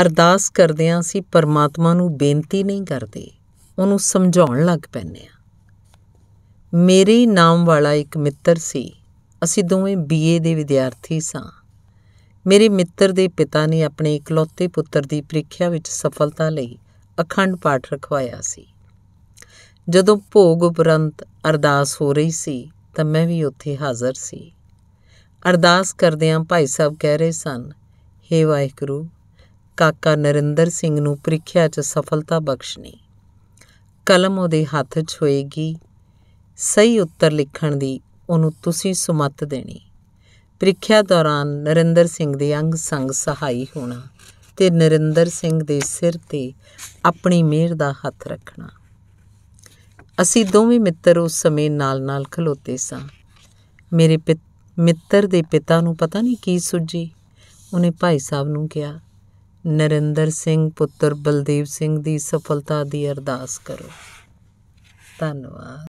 ਅਰਦਾਸ ਕਰਦੇ ਆਂ ਅਸੀਂ ਪਰਮਾਤਮਾ ਨੂੰ ਬੇਨਤੀ ਨਹੀਂ ਕਰਦੇ ਉਹਨੂੰ ਸਮਝਾਉਣ ਲੱਗ ਪੈਨੇ ਆ ਮੇਰੇ ਨਾਮ ਵਾਲਾ ਇੱਕ ਮਿੱਤਰ ਸੀ ਅਸੀਂ ਦੋਵੇਂ ਬੀਏ ਦੇ ਵਿਦਿਆਰਥੀ ਸਾਂ ਮੇਰੇ ਮਿੱਤਰ ਦੇ ਪਿਤਾ ਨੇ ਆਪਣੇ ਇਕਲੌਤੇ ਪੁੱਤਰ ਦੀ ਪ੍ਰੀਖਿਆ ਵਿੱਚ ਸਫਲਤਾ ਲਈ ਅਖੰਡ ਪਾਠ ਰਖਵਾਇਆ ਸੀ ਜਦੋਂ ਭੋਗ ਉਪਰੰਤ ਅਰਦਾਸ ਹੋ ਰਹੀ ਸੀ ਤਾਂ ਮੈਂ ਵੀ ਉੱਥੇ ਹਾਜ਼ਰ ਸੀ ਅਰਦਾਸ ਕਰਦਿਆਂ ਭਾਈ ਸਾਹਿਬ ਕਹਿ ਰਹੇ ਸਨ हे ਵਾਹਿਗੁਰੂ ਕਾਕਾ ਨਰਿੰਦਰ ਸਿੰਘ ਨੂੰ ਪ੍ਰੀਖਿਆ 'ਚ ਸਫਲਤਾ ਬਖਸ਼ਣੀ ਕਲਮ ਉਹਦੇ ਹੱਥ 'ਚ ਹੋਏਗੀ ਸਹੀ ਉੱਤਰ ਲਿਖਣ ਦੀ ਉਹਨੂੰ ਤੁਸੀਂ ਸੁਮਤ ਦੇਣੀ ਪ੍ਰੀਖਿਆ ਦੌਰਾਨ ਨਰਿੰਦਰ ਸਿੰਘ ਦੇ ਅੰਗ ਸੰਗ ਸਹਾਈ ਹੋਣਾ ਤੇ ਨਰਿੰਦਰ ਸਿੰਘ ਦੇ ਸਿਰ ਤੇ ਆਪਣੀ ਮਿਹਰ ਦਾ ਹੱਥ ਰੱਖਣਾ ਅਸੀਂ ਦੋਵੇਂ ਮਿੱਤਰ ਉਸ ਸਮੇਂ ਨਾਲ-ਨਾਲ ਖਲੋਤੇ ਸਾਂ ਮੇਰੇ ਮਿੱਤਰ ਦੇ ਪਿਤਾ ਨੂੰ ਪਤਾ ਨਹੀਂ ਕੀ ਸੁੱਜੀ ਉਹਨੇ ਭਾਈ ਸਾਹਿਬ ਨੂੰ ਕਿਹਾ ਨਰਿੰਦਰ ਸਿੰਘ ਪੁੱਤਰ ਬਲਦੇਵ ਸਿੰਘ ਦੀ ਸਫਲਤਾ ਦੀ ਅਰਦਾਸ ਕਰੋ ਧੰਨਵਾਦ